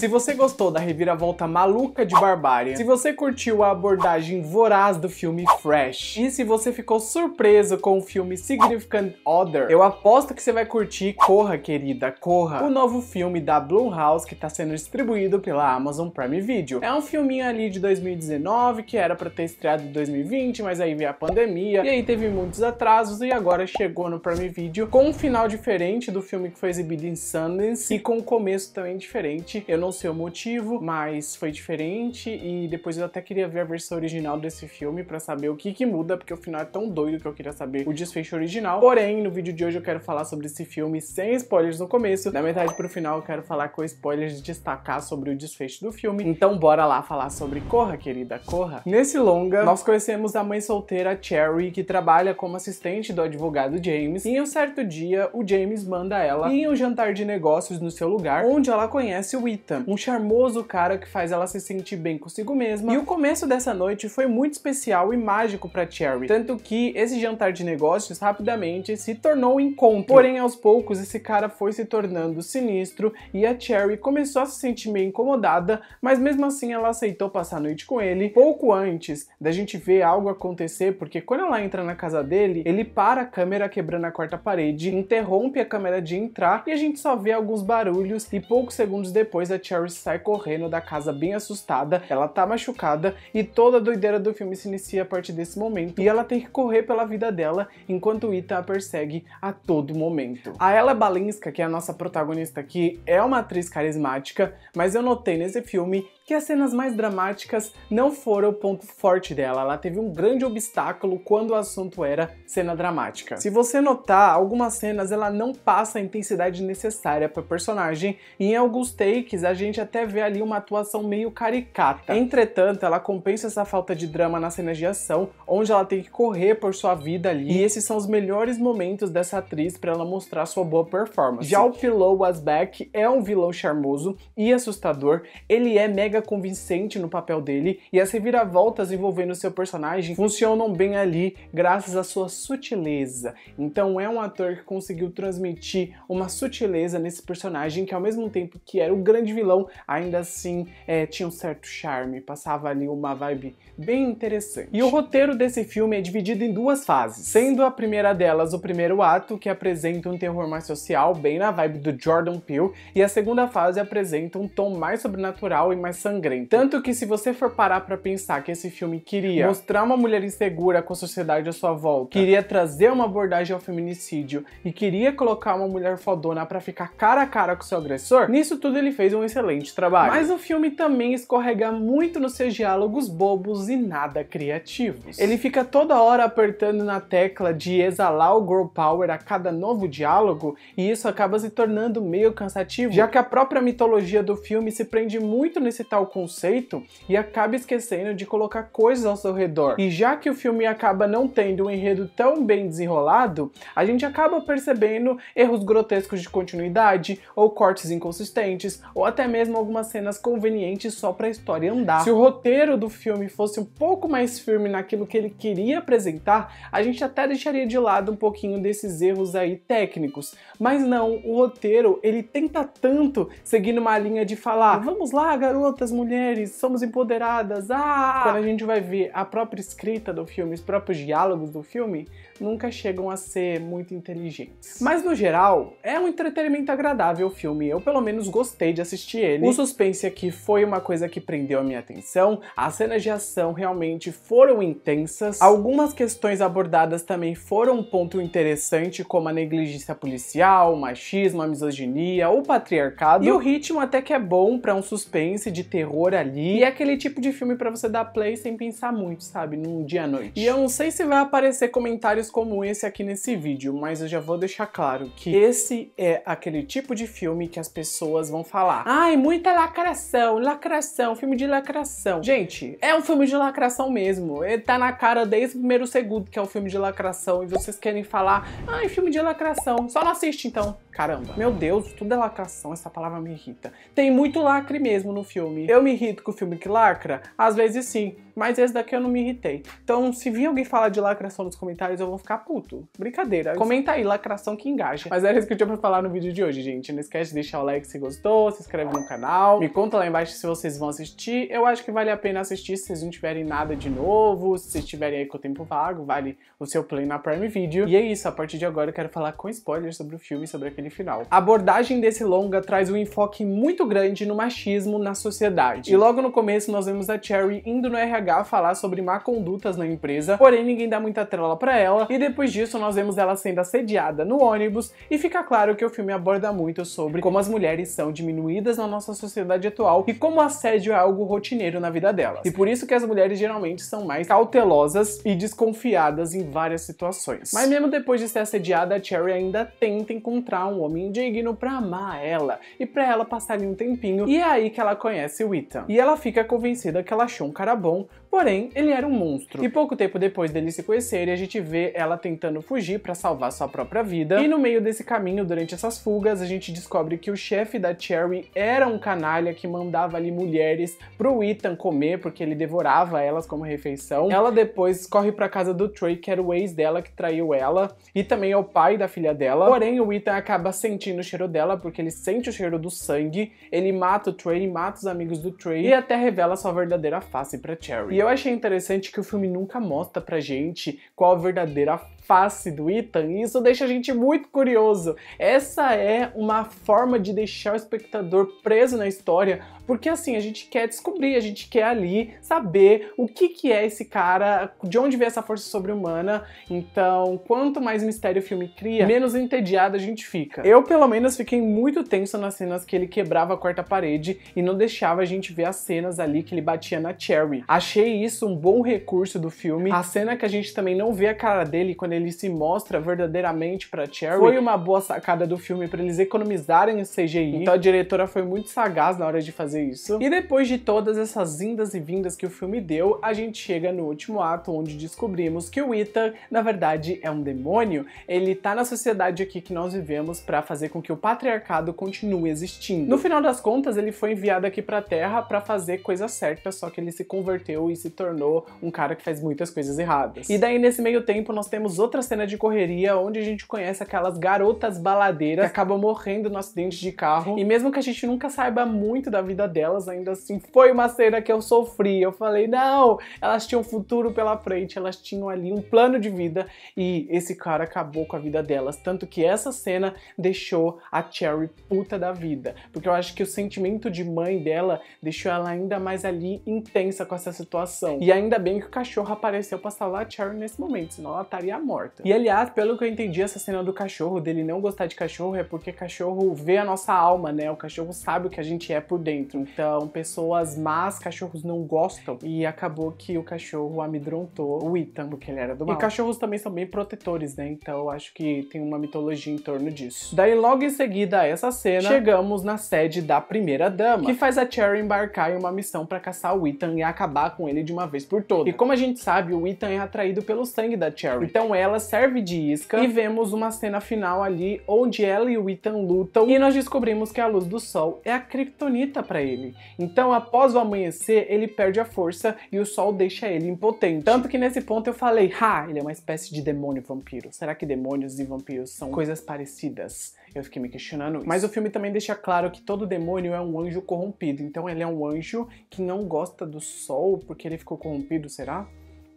Se você gostou da reviravolta maluca de Barbária, se você curtiu a abordagem voraz do filme Fresh, e se você ficou surpreso com o filme Significant Other, eu aposto que você vai curtir Corra, querida, Corra, o novo filme da Blumhouse que está sendo distribuído pela Amazon Prime Video. É um filminho ali de 2019 que era para ter estreado em 2020, mas aí veio a pandemia, e aí teve muitos atrasos e agora chegou no Prime Video com um final diferente do filme que foi exibido em Sundance e com um começo também diferente. Eu não sei o motivo, mas foi diferente e depois eu até queria ver a versão original desse filme para saber o que que muda, porque o final é tão doido que eu queria saber o desfecho original. Porém, no vídeo de hoje eu quero falar sobre esse filme sem spoilers no começo, da metade pro final eu quero falar com spoilers e destacar sobre o desfecho do filme. Então bora lá falar sobre Corra, querida, Corra. Nesse longa, nós conhecemos a mãe solteira Cherry, que trabalha como assistente do advogado James, e em um certo dia o James manda ela ir em um jantar de negócios no seu lugar, onde ela conhece o Ethan um charmoso cara que faz ela se sentir bem consigo mesma. E o começo dessa noite foi muito especial e mágico para Cherry, tanto que esse jantar de negócios rapidamente se tornou um encontro. Porém, aos poucos, esse cara foi se tornando sinistro e a Cherry começou a se sentir meio incomodada, mas mesmo assim ela aceitou passar a noite com ele. Pouco antes da gente ver algo acontecer, porque quando ela entra na casa dele, ele para a câmera quebrando a quarta parede, interrompe a câmera de entrar e a gente só vê alguns barulhos e poucos segundos depois a Cherry sai correndo da casa bem assustada, ela tá machucada e toda a doideira do filme se inicia a partir desse momento e ela tem que correr pela vida dela enquanto Ita a persegue a todo momento. A Ella Balinska, que é a nossa protagonista aqui, é uma atriz carismática, mas eu notei nesse filme que as cenas mais dramáticas não foram o ponto forte dela. Ela teve um grande obstáculo quando o assunto era cena dramática. Se você notar, algumas cenas ela não passa a intensidade necessária para personagem e em alguns takes a a gente até vê ali uma atuação meio caricata. Tá. Entretanto, ela compensa essa falta de drama na cena de ação, onde ela tem que correr por sua vida ali. E esses são os melhores momentos dessa atriz para ela mostrar sua boa performance. Já o Pillow Wasback é um vilão charmoso e assustador. Ele é mega convincente no papel dele e as reviravoltas envolvendo seu personagem funcionam bem ali graças à sua sutileza. Então é um ator que conseguiu transmitir uma sutileza nesse personagem que ao mesmo tempo que era o grande vilão vilão, ainda assim é, tinha um certo charme, passava ali uma vibe bem interessante. E o roteiro desse filme é dividido em duas fases, sendo a primeira delas o primeiro ato, que apresenta um terror mais social, bem na vibe do Jordan Peele, e a segunda fase apresenta um tom mais sobrenatural e mais sangrento. Tanto que se você for parar para pensar que esse filme queria mostrar uma mulher insegura com a sociedade à sua volta, queria trazer uma abordagem ao feminicídio e queria colocar uma mulher fodona para ficar cara a cara com seu agressor, nisso tudo ele fez um excelente trabalho. Mas o filme também escorrega muito nos seus diálogos bobos e nada criativos. Ele fica toda hora apertando na tecla de exalar o girl power a cada novo diálogo e isso acaba se tornando meio cansativo, já que a própria mitologia do filme se prende muito nesse tal conceito e acaba esquecendo de colocar coisas ao seu redor. E já que o filme acaba não tendo um enredo tão bem desenrolado, a gente acaba percebendo erros grotescos de continuidade ou cortes inconsistentes ou até até mesmo algumas cenas convenientes só para a história andar. Se o roteiro do filme fosse um pouco mais firme naquilo que ele queria apresentar, a gente até deixaria de lado um pouquinho desses erros aí técnicos. Mas não, o roteiro ele tenta tanto seguir numa linha de falar: vamos lá, garotas, mulheres, somos empoderadas. Ah! ah, ah. Quando a gente vai ver a própria escrita do filme, os próprios diálogos do filme, nunca chegam a ser muito inteligentes. Mas no geral, é um entretenimento agradável o filme. Eu pelo menos gostei de assistir assistir ele. O suspense aqui foi uma coisa que prendeu a minha atenção, as cenas de ação realmente foram intensas, algumas questões abordadas também foram um ponto interessante, como a negligência policial, o machismo, a misoginia, o patriarcado, e o ritmo até que é bom para um suspense de terror ali, e é aquele tipo de filme para você dar play sem pensar muito, sabe, num dia à noite. E eu não sei se vai aparecer comentários como esse aqui nesse vídeo, mas eu já vou deixar claro que esse é aquele tipo de filme que as pessoas vão falar Ai, muita lacração, lacração, filme de lacração. Gente, é um filme de lacração mesmo. Ele tá na cara desde o primeiro segundo que é um filme de lacração e vocês querem falar, ai, filme de lacração. Só não assiste então. Caramba, meu Deus, tudo é lacração, essa palavra me irrita. Tem muito lacre mesmo no filme. Eu me irrito com o filme que lacra? Às vezes sim, mas esse daqui eu não me irritei. Então, se vir alguém falar de lacração nos comentários, eu vou ficar puto. Brincadeira. Comenta aí, lacração que engaja. Mas era isso que eu tinha pra falar no vídeo de hoje, gente. Não esquece de deixar o like se gostou, se inscreve no canal. Me conta lá embaixo se vocês vão assistir. Eu acho que vale a pena assistir se vocês não tiverem nada de novo, se vocês tiverem aí com o tempo vago, vale o seu play na Prime Video. E é isso, a partir de agora eu quero falar com spoilers sobre o filme, sobre aquele naquele final. A abordagem desse longa traz um enfoque muito grande no machismo na sociedade. E logo no começo nós vemos a Cherry indo no RH falar sobre má condutas na empresa, porém ninguém dá muita trela para ela, e depois disso nós vemos ela sendo assediada no ônibus, e fica claro que o filme aborda muito sobre como as mulheres são diminuídas na nossa sociedade atual e como o assédio é algo rotineiro na vida delas. E por isso que as mulheres geralmente são mais cautelosas e desconfiadas em várias situações. Mas mesmo depois de ser assediada, a Cherry ainda tenta encontrar um um homem indigno pra amar ela e pra ela passar ali um tempinho. E é aí que ela conhece o Ethan. E ela fica convencida que ela achou um cara bom, Porém, ele era um monstro. E pouco tempo depois deles se conhecerem, a gente vê ela tentando fugir para salvar sua própria vida. E no meio desse caminho, durante essas fugas, a gente descobre que o chefe da Cherry era um canalha que mandava ali mulheres pro Ethan comer, porque ele devorava elas como refeição. Ela depois corre pra casa do Trey, que era o ex dela que traiu ela, e também é o pai da filha dela. Porém, o Ethan acaba sentindo o cheiro dela, porque ele sente o cheiro do sangue, ele mata o Trey, mata os amigos do Trey, e até revela sua verdadeira face pra Cherry. E eu achei interessante que o filme nunca mostra pra gente qual a verdadeira face do Ethan, e isso deixa a gente muito curioso. Essa é uma forma de deixar o espectador preso na história, porque assim, a gente quer descobrir, a gente quer ali saber o que, que é esse cara, de onde vem essa força sobre-humana. Então, quanto mais mistério o filme cria, menos entediado a gente fica. Eu, pelo menos, fiquei muito tenso nas cenas que ele quebrava a quarta parede e não deixava a gente ver as cenas ali que ele batia na Cherry. Achei isso um bom recurso do filme. A cena que a gente também não vê a cara dele quando quando ele se mostra verdadeiramente para Cherry, foi uma boa sacada do filme para eles economizarem o CGI. Então a diretora foi muito sagaz na hora de fazer isso. E depois de todas essas indas e vindas que o filme deu, a gente chega no último ato onde descobrimos que o Ethan, na verdade, é um demônio. Ele tá na sociedade aqui que nós vivemos para fazer com que o patriarcado continue existindo. No final das contas, ele foi enviado aqui para Terra para fazer coisa certa, só que ele se converteu e se tornou um cara que faz muitas coisas erradas. E daí nesse meio tempo nós temos outra cena de correria onde a gente conhece aquelas garotas baladeiras que acabam morrendo no acidente de carro. E mesmo que a gente nunca saiba muito da vida delas, ainda assim foi uma cena que eu sofri. Eu falei, não, elas tinham futuro pela frente, elas tinham ali um plano de vida e esse cara acabou com a vida delas. Tanto que essa cena deixou a Cherry puta da vida. Porque eu acho que o sentimento de mãe dela deixou ela ainda mais ali intensa com essa situação. E ainda bem que o cachorro apareceu pra salvar a Cherry nesse momento, senão ela estaria morta morta. E aliás, pelo que eu entendi, essa cena do cachorro, dele não gostar de cachorro, é porque cachorro vê a nossa alma, né? O cachorro sabe o que a gente é por dentro. Então, pessoas más, cachorros não gostam. E acabou que o cachorro amedrontou o Ethan, porque ele era do mal. E cachorros também são bem protetores, né? Então, eu acho que tem uma mitologia em torno disso. Daí, logo em seguida a essa cena, chegamos na sede da primeira dama, que faz a Cherry embarcar em uma missão para caçar o Ethan e acabar com ele de uma vez por todas. E como a gente sabe, o Ethan é atraído pelo sangue da Cherry. Então, é ela serve de isca e vemos uma cena final ali onde ela e o Ethan lutam e nós descobrimos que a luz do sol é a criptonita para ele. Então, após o amanhecer, ele perde a força e o sol deixa ele impotente. Tanto que nesse ponto eu falei, ha, ele é uma espécie de demônio vampiro. Será que demônios e vampiros são coisas parecidas? Eu fiquei me questionando isso. Mas o filme também deixa claro que todo demônio é um anjo corrompido. Então ele é um anjo que não gosta do sol porque ele ficou corrompido, será?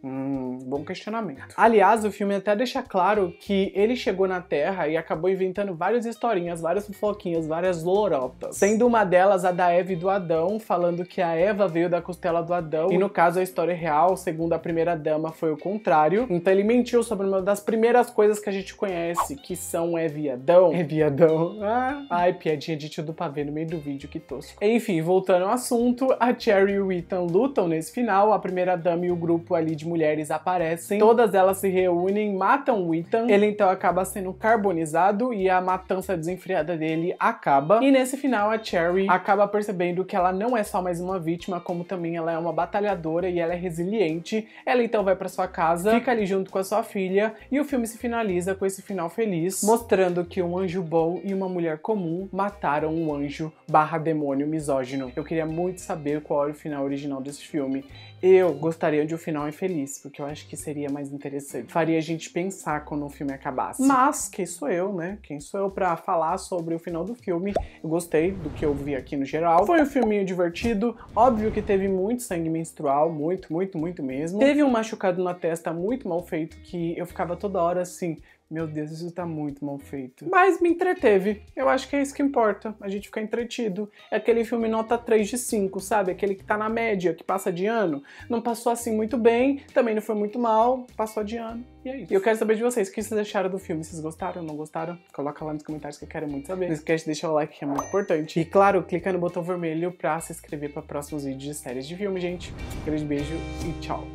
Hum, bom questionamento. Aliás, o filme até deixa claro que ele chegou na Terra e acabou inventando várias historinhas, várias fofoquinhas, várias lorotas. Sendo uma delas a da Eva e do Adão, falando que a Eva veio da costela do Adão. E no caso, a história é real, segundo a primeira dama, foi o contrário. Então ele mentiu sobre uma das primeiras coisas que a gente conhece, que são Eva e Adão. Eva e Adão. Ah. Ai, piadinha de tio do pavê no meio do vídeo, que tosco. Enfim, voltando ao assunto, a Cherry e o Ethan lutam nesse final. A primeira dama e o grupo ali de mulheres aparecem, todas elas se reúnem, matam o Ethan, ele então acaba sendo carbonizado e a matança desenfreada dele acaba. E nesse final a Cherry acaba percebendo que ela não é só mais uma vítima, como também ela é uma batalhadora e ela é resiliente. Ela então vai para sua casa, fica ali junto com a sua filha e o filme se finaliza com esse final feliz, mostrando que um anjo bom e uma mulher comum mataram um anjo barra demônio misógino. Eu queria muito saber qual era o final original desse filme. Eu gostaria de um final infeliz porque eu acho que seria mais interessante. Faria a gente pensar quando o filme acabasse. Mas, quem sou eu, né? Quem sou eu para falar sobre o final do filme? Eu gostei do que eu vi aqui no geral. Foi um filminho divertido. Óbvio que teve muito sangue menstrual, muito, muito, muito mesmo. Teve um machucado na testa muito mal feito que eu ficava toda hora assim, meu Deus, isso tá muito mal feito. Mas me entreteve. Eu acho que é isso que importa. A gente fica entretido. É aquele filme nota 3 de 5, sabe? Aquele que tá na média, que passa de ano. Não passou assim muito bem, também não foi muito mal, passou de ano. E é isso. E eu quero saber de vocês, o que vocês acharam do filme? Vocês gostaram, não gostaram? Coloca lá nos comentários que eu quero muito saber. Não esquece de deixar o like, que é muito importante. E claro, clica no botão vermelho pra se inscrever para próximos vídeos de séries de filme, gente. Um grande beijo e tchau!